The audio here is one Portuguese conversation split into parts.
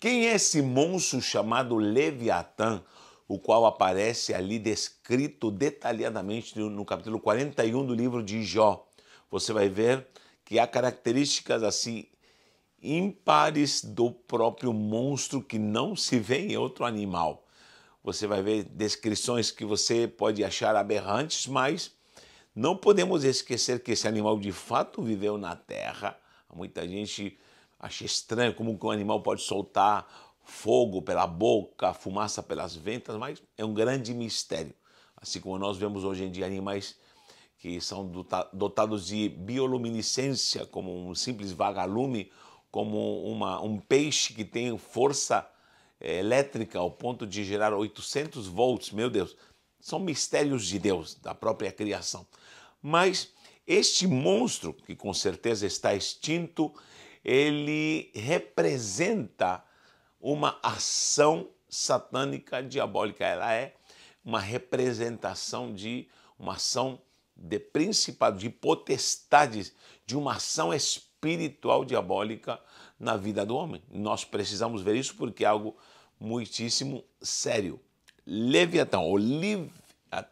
Quem é esse monstro chamado Leviatã, o qual aparece ali descrito detalhadamente no capítulo 41 do livro de Jó? Você vai ver que há características assim impares do próprio monstro que não se vê em outro animal. Você vai ver descrições que você pode achar aberrantes, mas não podemos esquecer que esse animal de fato viveu na terra. Muita gente Achei estranho como um animal pode soltar fogo pela boca, fumaça pelas ventas, mas é um grande mistério. Assim como nós vemos hoje em dia animais que são dotados de bioluminescência, como um simples vagalume, como uma, um peixe que tem força eh, elétrica ao ponto de gerar 800 volts. Meu Deus, são mistérios de Deus, da própria criação. Mas este monstro, que com certeza está extinto, ele representa uma ação satânica diabólica. Ela é uma representação de uma ação de principado, de potestades, de uma ação espiritual diabólica na vida do homem. Nós precisamos ver isso porque é algo muitíssimo sério. Leviatã, ou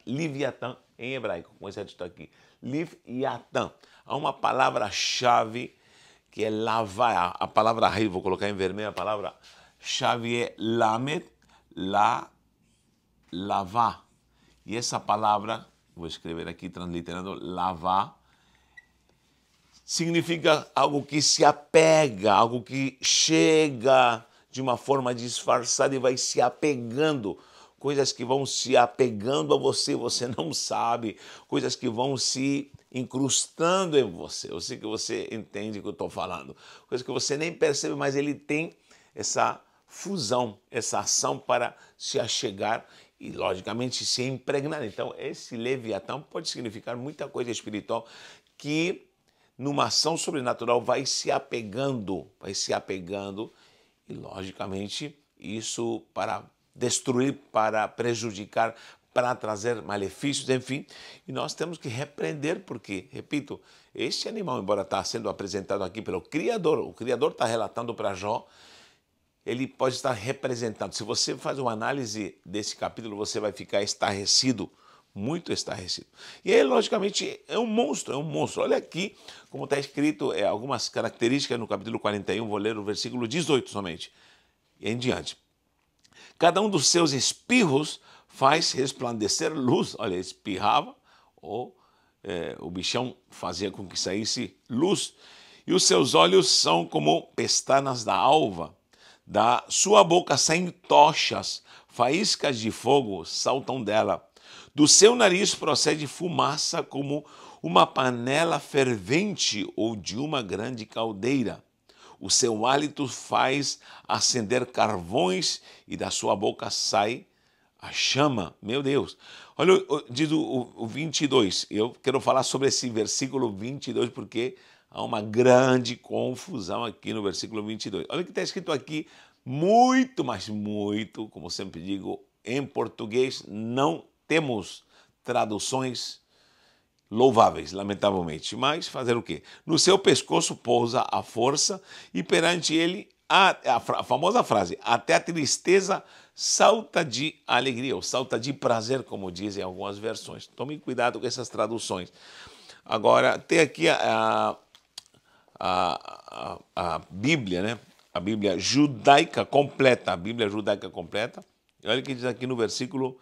Leviatã em hebraico, como esse está aqui. Leviatã Há uma palavra-chave que é lavar. A palavra ri, vou colocar em vermelho a palavra chave lamet, la, lavar. E essa palavra, vou escrever aqui transliterando, lavar, significa algo que se apega, algo que chega de uma forma disfarçada e vai se apegando coisas que vão se apegando a você, você não sabe, coisas que vão se incrustando em você. Eu sei que você entende o que eu estou falando, coisas que você nem percebe, mas ele tem essa fusão, essa ação para se achegar e, logicamente, se impregnar. Então, esse Leviatã pode significar muita coisa espiritual que, numa ação sobrenatural, vai se apegando, vai se apegando e, logicamente, isso para destruir, para prejudicar, para trazer malefícios, enfim. E nós temos que repreender, porque, repito, este animal, embora está sendo apresentado aqui pelo Criador, o Criador está relatando para Jó, ele pode estar representando. Se você faz uma análise desse capítulo, você vai ficar estarrecido, muito estarrecido. E aí, logicamente, é um monstro, é um monstro. Olha aqui como está escrito é, algumas características no capítulo 41, vou ler o versículo 18 somente, e em diante. Cada um dos seus espirros faz resplandecer luz. Olha, espirrava ou é, o bichão fazia com que saísse luz. E os seus olhos são como pestanas da alva. Da sua boca saem tochas, faíscas de fogo saltam dela. Do seu nariz procede fumaça como uma panela fervente ou de uma grande caldeira. O seu hálito faz acender carvões e da sua boca sai a chama. Meu Deus. Olha, diz o, o 22. Eu quero falar sobre esse versículo 22 porque há uma grande confusão aqui no versículo 22. Olha o que está escrito aqui, muito, mas muito, como sempre digo, em português não temos traduções louváveis, lamentavelmente. Mas fazer o quê? No seu pescoço pousa a força e perante ele a, a, a famosa frase: até a tristeza salta de alegria ou salta de prazer, como dizem algumas versões. Tome cuidado com essas traduções. Agora, tem aqui a, a, a Bíblia, né? A Bíblia judaica completa, a Bíblia judaica completa. E olha o que diz aqui no versículo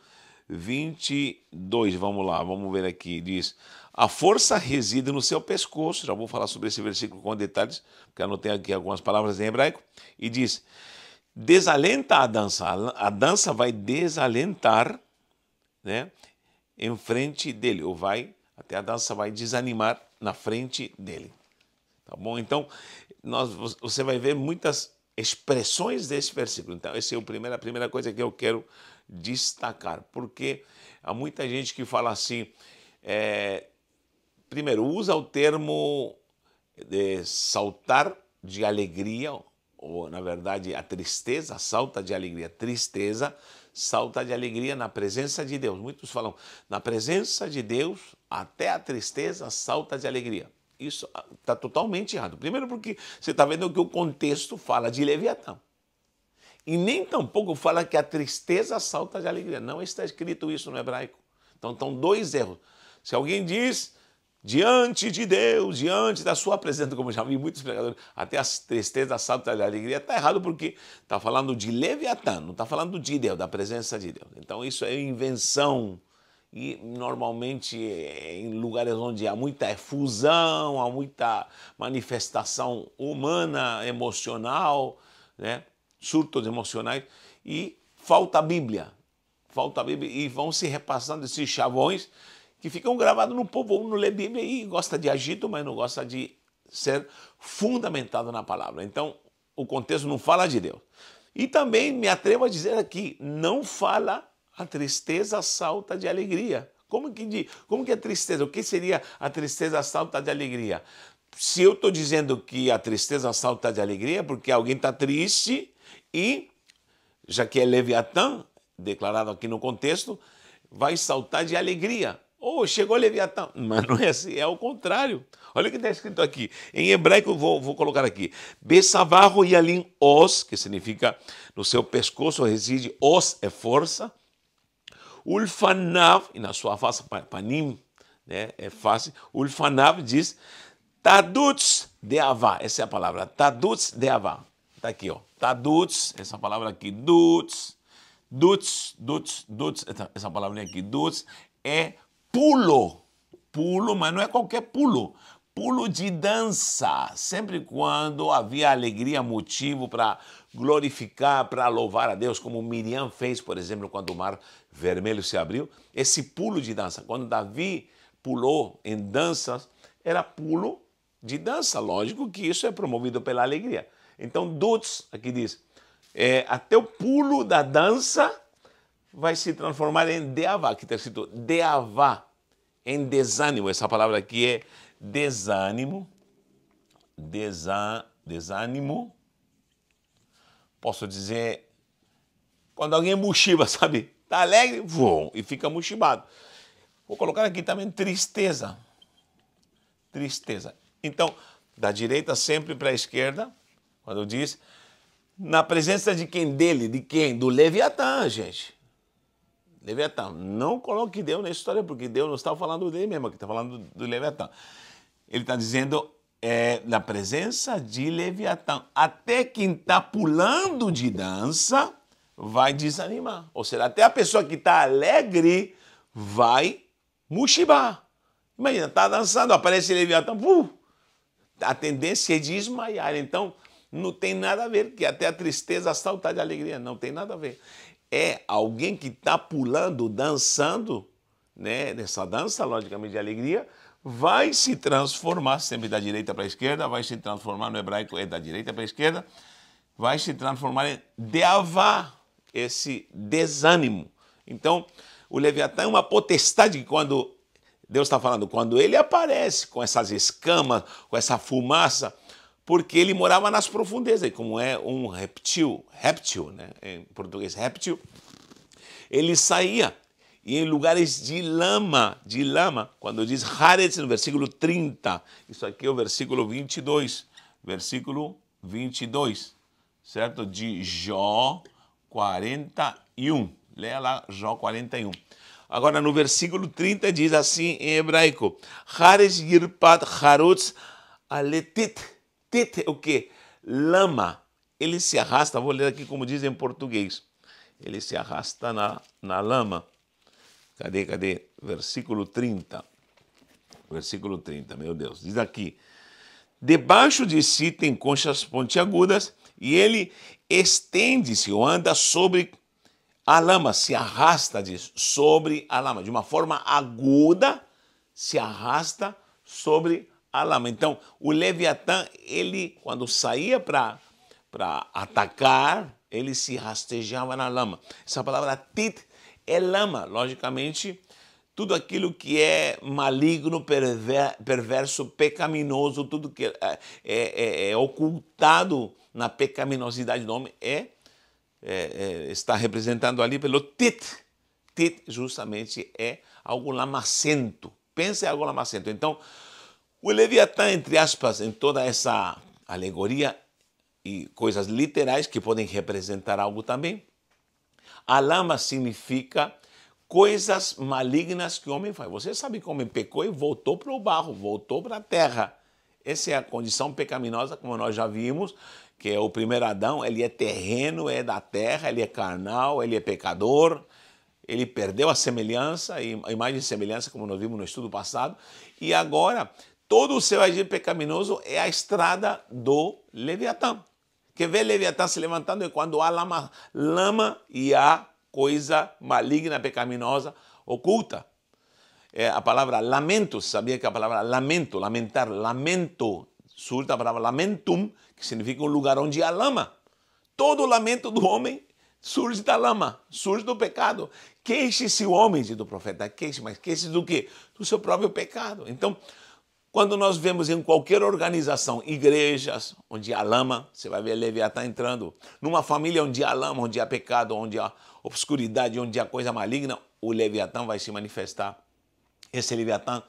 22. Vamos lá, vamos ver aqui. Diz: A força reside no seu pescoço. Já vou falar sobre esse versículo com detalhes, porque eu anotei aqui algumas palavras em hebraico. E diz: Desalenta a dança. A dança vai desalentar, né? Em frente dele, ou vai, até a dança vai desanimar na frente dele. Tá bom? Então, nós, você vai ver muitas expressões desse versículo. Então, essa é a primeira, a primeira coisa que eu quero destacar, porque há muita gente que fala assim, é, primeiro, usa o termo de saltar de alegria, ou na verdade a tristeza salta de alegria, tristeza salta de alegria na presença de Deus. Muitos falam, na presença de Deus, até a tristeza salta de alegria. Isso está ah, totalmente errado. Primeiro porque você está vendo que o contexto fala de Leviatã. E nem tampouco fala que a tristeza salta de alegria. Não está escrito isso no hebraico. Então, estão dois erros. Se alguém diz, diante de Deus, diante da sua presença, como já vi muitos pregadores, até a tristeza salta de alegria, está errado porque está falando de Leviatã, não está falando de Deus, da presença de Deus. Então, isso é invenção e normalmente é, em lugares onde há muita efusão, há muita manifestação humana, emocional, né? surtos emocionais e falta a Bíblia. Falta a Bíblia e vão se repassando esses chavões que ficam gravados no povo. Um não lê Bíblia e gosta de agito, mas não gosta de ser fundamentado na palavra. Então, o contexto não fala de Deus. E também me atrevo a dizer aqui, não fala a tristeza salta de alegria. Como que, de, como que a é tristeza? O que seria a tristeza salta de alegria? Se eu estou dizendo que a tristeza salta de alegria é porque alguém está triste, e, já que é Leviatã, declarado aqui no contexto, vai saltar de alegria. Oh, chegou Leviatã. Mas não é assim, é o contrário. Olha o que está escrito aqui. Em hebraico, vou, vou colocar aqui. Besavarro yalim os, que significa no seu pescoço reside os, é força. Ulfanav, e na sua face, panim, né, é face. Ulfanav diz, taduts de avá. Essa é a palavra, taduts de avá. Tá aqui, ó. Tá duts, essa palavra aqui, duts. Duts, duts, duts, essa palavrinha aqui, duts, é pulo. Pulo, mas não é qualquer pulo. Pulo de dança. Sempre quando havia alegria, motivo para glorificar, para louvar a Deus, como Miriam fez, por exemplo, quando o mar vermelho se abriu. Esse pulo de dança. Quando Davi pulou em danças, era pulo de dança. Lógico que isso é promovido pela alegria. Então, Dutz, aqui diz, é, até o pulo da dança vai se transformar em deavá, que está escrito deavá, em desânimo. Essa palavra aqui é desânimo, desa, desânimo. Posso dizer, quando alguém mochiba, sabe? Está alegre, voam, e fica mochibado. Vou colocar aqui também tristeza. Tristeza. Então, da direita sempre para a esquerda, quando eu disse, na presença de quem dele? De quem? Do Leviatã, gente. Leviatã. Não coloque Deus nessa história, porque Deus não está falando dele mesmo, que está falando do, Leviatã. Ele está dizendo é, na presença de Leviatã. Até quem está pulando de dança vai desanimar. Ou seja, até a pessoa que está alegre vai mushibar. Imagina, está dançando, aparece Leviatã, uh, a tendência é desmaiar. Então, não tem nada a ver, que até a tristeza saltar de alegria, não tem nada a ver. É alguém que está pulando, dançando, né, nessa dança, logicamente, de alegria, vai se transformar, sempre da direita para a esquerda, vai se transformar, no hebraico é da direita para a esquerda, vai se transformar em deavá, esse desânimo. Então, o Leviatã é uma potestade que quando Deus está falando, quando ele aparece com essas escamas, com essa fumaça, porque ele morava nas profundezas, como é um reptil, réptil, né? em português réptil, ele saía e em lugares de lama, de lama, quando diz Haretz no versículo 30, isso aqui é o versículo 22, versículo 22, certo? De Jó 41, leia lá Jó 41. Agora no versículo 30 diz assim em hebraico, Haretz yirpat harutz aletit, Tete o que Lama. Ele se arrasta, vou ler aqui como dizem em português. Ele se arrasta na, na lama. Cadê, cadê? Versículo 30. Versículo 30, meu Deus. Diz aqui. Debaixo de si tem conchas pontiagudas e ele estende-se ou anda sobre a lama, se arrasta diz sobre a lama. De uma forma aguda, se arrasta sobre a a lama. Então, o Leviatã, ele, quando saía para atacar, ele se rastejava na lama. Essa palavra tit é lama, logicamente, tudo aquilo que é maligno, perverso, pecaminoso, tudo que é, é, é, é, ocultado na pecaminosidade do homem é, é, é está representado ali pelo tit. Tit justamente é algo lamacento. Pensa em algo lamacento. Então, o Leviatã, entre aspas, em toda essa alegoria e coisas literais que podem representar algo também, a lama significa coisas malignas que o homem faz. Você sabe que o homem pecou e voltou para o barro, voltou para a terra. Essa é a condição pecaminosa, como nós já vimos, que é o primeiro Adão, ele é terreno, é da terra, ele é carnal, ele é pecador, ele perdeu a semelhança, a imagem e semelhança, como nós vimos no estudo passado, e agora todo o seu agir pecaminoso é a estrada do Leviatã. Que vê Leviatã se levantando é quando há lama, lama e há coisa maligna, pecaminosa, oculta. É a palavra lamento, sabia que a palavra lamento, lamentar, lamento, surge da palavra lamentum, que significa um lugar onde há lama. Todo o lamento do homem surge da lama, surge do pecado. Queixe-se o homem, diz o profeta, queixe, mas queixe se do quê? Do seu próprio pecado. Então, quando nós vemos em qualquer organização, igrejas, onde há lama, você vai ver Leviatã entrando, numa família onde há lama, onde há pecado, onde há obscuridade, onde há coisa maligna, o Leviatã vai se manifestar. Esse Leviatã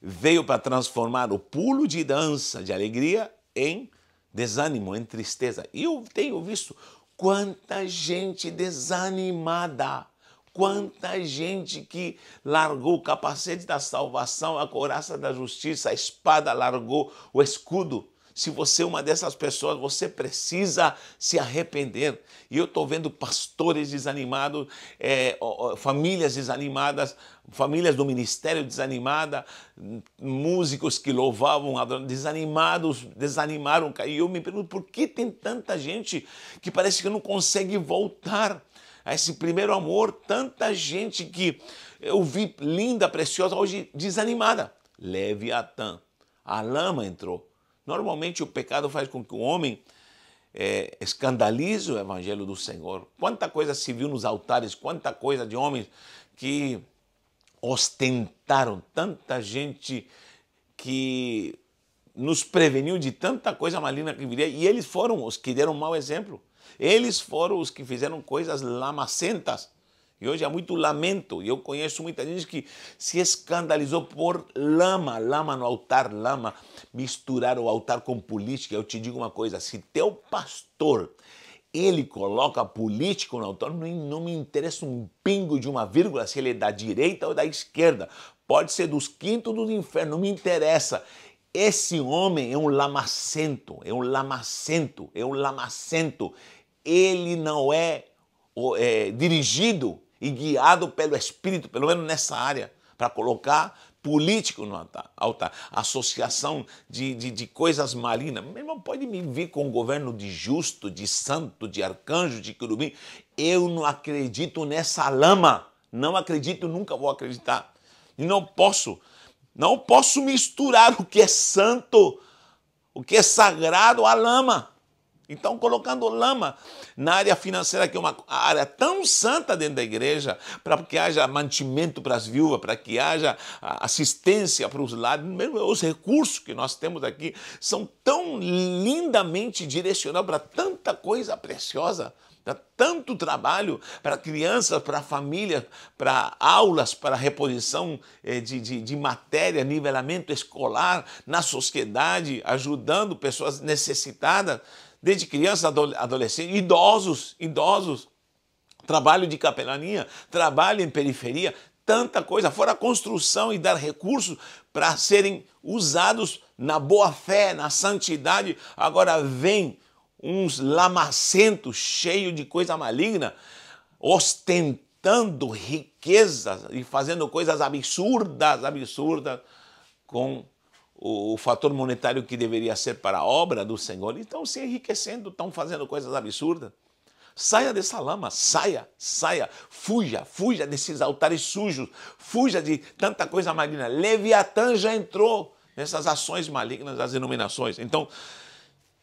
veio para transformar o pulo de dança, de alegria, em desânimo, em tristeza. E eu tenho visto quanta gente desanimada Quanta gente que largou o capacete da salvação, a couraça da justiça, a espada, largou o escudo. Se você é uma dessas pessoas, você precisa se arrepender. E eu estou vendo pastores desanimados, é, famílias desanimadas, famílias do ministério desanimada, músicos que louvavam, desanimados, desanimaram. E eu me pergunto por que tem tanta gente que parece que não consegue voltar a esse assim, primeiro amor, tanta gente que eu vi linda, preciosa, hoje desanimada. Leviatã. A lama entrou. Normalmente o pecado faz com que o homem é, escandalize o evangelho do Senhor. Quanta coisa se viu nos altares, quanta coisa de homens que ostentaram, tanta gente que nos preveniu de tanta coisa maligna que viria, e eles foram os que deram mau exemplo. Eles foram os que fizeram coisas lamacentas. E hoje há muito lamento. E eu conheço muita gente que se escandalizou por lama, lama no altar, lama. Misturar o altar com política. Eu te digo uma coisa: se teu pastor ele coloca político no altar, não me interessa um pingo de uma vírgula se ele é da direita ou da esquerda. Pode ser dos quintos do inferno, não me interessa. Esse homem é um lamacento, é um lamacento, é um lamacento ele não é, é dirigido e guiado pelo Espírito, pelo menos nessa área, para colocar político no altar, associação de, de, de coisas marinas. Meu irmão, pode me vir com um governo de justo, de santo, de arcanjo, de querubim. Eu não acredito nessa lama. Não acredito, nunca vou acreditar. E não posso, não posso misturar o que é santo, o que é sagrado à lama. Então, colocando lama na área financeira, que é uma área tão santa dentro da igreja, para que haja mantimento para as viúvas, para que haja ah, assistência para os lados, mesmo os recursos que nós temos aqui são tão lindamente direcionados para tanta coisa preciosa, para tanto trabalho, para crianças, para família, para aulas, para reposição eh, de, de, de matéria, nivelamento escolar na sociedade, ajudando pessoas necessitadas desde crianças, adolescentes, idosos, idosos, trabalho de capelania, trabalho em periferia, tanta coisa, fora a construção e dar recursos para serem usados na boa fé, na santidade. Agora vem uns lamacentos cheios de coisa maligna, ostentando riquezas e fazendo coisas absurdas, absurdas com o, o, fator monetário que deveria ser para a obra do Senhor, estão se enriquecendo, estão fazendo coisas absurdas. Saia dessa lama, saia, saia, fuja, fuja desses altares sujos, fuja de tanta coisa maligna. Leviatã já entrou nessas ações malignas das denominações. Então,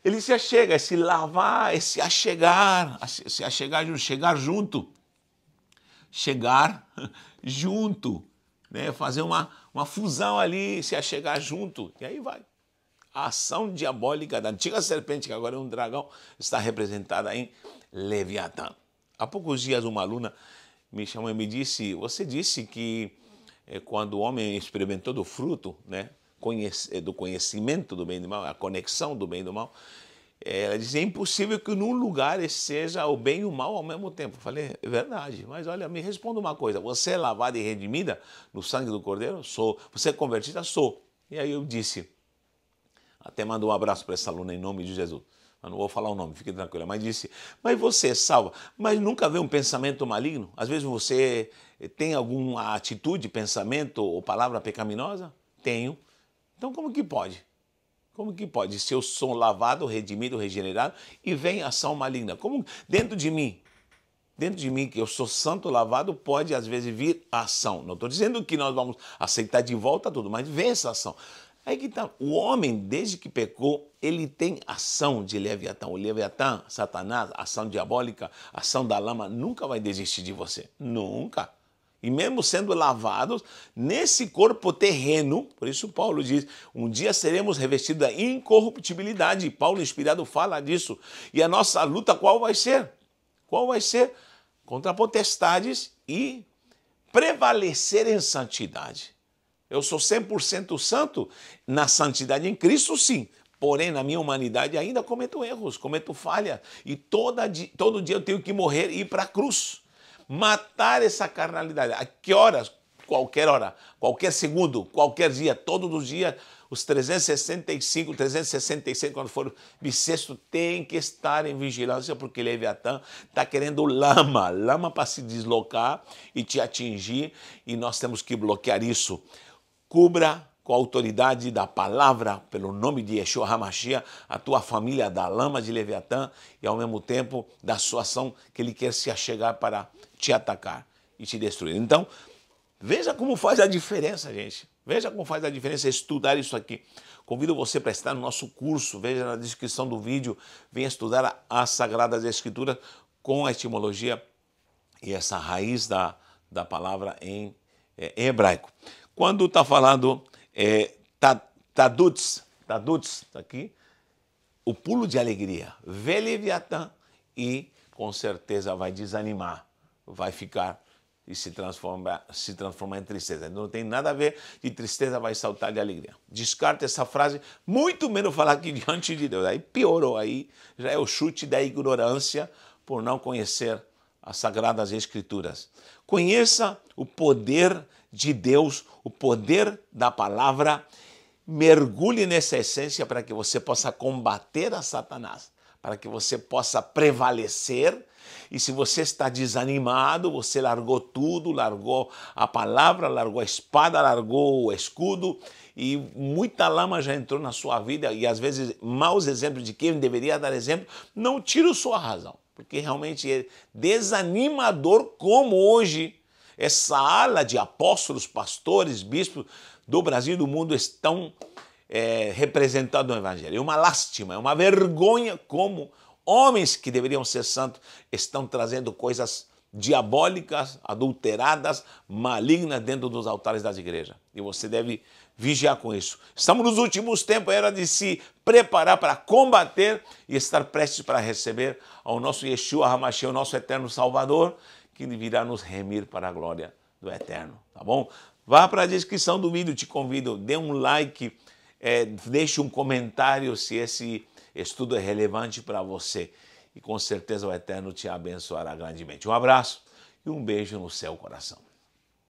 ele se achega, se lavar, esse achegar, se achegar chegar junto, chegar junto, né? fazer uma uma fusão ali, se achegar junto, e aí vai. A ação diabólica da antiga serpente, que agora é um dragão, está representada em Leviatã. Há poucos dias, uma aluna me chamou e me disse: Você disse que eh, quando o homem experimentou do fruto, né, do conhecimento do bem e do mal, a conexão do bem e do mal, é, ela diz, é impossível que num lugar seja o bem e o mal ao mesmo tempo. Eu falei, é verdade, mas olha, me responda uma coisa. Você é lavada e redimida no sangue do Cordeiro? Sou. Você é convertida? Sou. E aí eu disse, até mandou um abraço para essa aluna em nome de Jesus. Eu não vou falar o nome, fique tranquila. Mas disse, mas você é salva, mas nunca vê um pensamento maligno? Às vezes você tem alguma atitude, pensamento ou palavra pecaminosa? Tenho. Então como que pode? Como que pode se eu sou lavado, redimido, regenerado e vem ação maligna? Como dentro de mim, dentro de mim que eu sou santo, lavado, pode às vezes vir ação. Não estou dizendo que nós vamos aceitar de volta tudo, mas vem essa ação. Aí que tá, o homem, desde que pecou, ele tem ação de Leviatã. O Leviatã, Satanás, ação diabólica, ação da lama, nunca vai desistir de você. Nunca. E mesmo sendo lavados nesse corpo terreno, por isso Paulo diz: um dia seremos revestidos da incorruptibilidade. Paulo, inspirado, fala disso. E a nossa luta qual vai ser? Qual vai ser? Contra potestades e prevalecer em santidade. Eu sou 100% santo na santidade em Cristo, sim. Porém, na minha humanidade ainda cometo erros, cometo falha. E toda, todo dia eu tenho que morrer e ir para a cruz matar essa carnalidade. A que horas? Qualquer hora, qualquer segundo, qualquer dia, todos os dias, os 365, 366, quando for bissexto, tem que estar em vigilância, porque Leviatã está querendo lama, lama para se deslocar e te atingir, e nós temos que bloquear isso. Cubra com a autoridade da palavra, pelo nome de Yeshua Hamashiach, a tua família da lama de Leviatã e ao mesmo tempo da sua ação que ele quer se achegar para te atacar e te destruir. Então, veja como faz a diferença, gente. Veja como faz a diferença estudar isso aqui. Convido você para estar no nosso curso. Veja na descrição do vídeo. Venha estudar as Sagradas Escrituras com a etimologia e essa raiz da, da palavra em, é, em hebraico. Quando está falando é, tadutz, tadutz, está aqui, o pulo de alegria, vê Leviatã e com certeza vai desanimar vai ficar e se transformar, se transformar em tristeza. Não tem nada a ver de tristeza vai saltar de alegria. descarte essa frase, muito menos falar que diante de Deus. Aí piorou, aí já é o chute da ignorância por não conhecer as sagradas escrituras. Conheça o poder de Deus, o poder da palavra. Mergulhe nessa essência para que você possa combater a Satanás, para que você possa prevalecer e se você está desanimado, você largou tudo, largou a palavra, largou a espada, largou o escudo e muita lama já entrou na sua vida e às vezes maus exemplos de quem deveria dar exemplo, não tira sua razão, porque realmente é desanimador como hoje essa ala de apóstolos, pastores, bispos do Brasil e do mundo estão é, eh, representados no Evangelho. É uma lástima, é uma vergonha como Homens que deveriam ser santos estão trazendo coisas diabólicas, adulteradas, malignas dentro dos altares das igrejas. E você deve vigiar com isso. Estamos nos últimos tempos, era é de se preparar para combater e estar prestes para receber ao nosso Yeshua Hamashiach, o nosso eterno Salvador, que virá nos remir para a glória do Eterno, tá bom? Vá para a descrição do vídeo, te convido, dê um like, é, deixe um comentário se esse estudo é relevante para você e com certeza o Eterno te abençoará grandemente. Um abraço e um beijo no seu coração.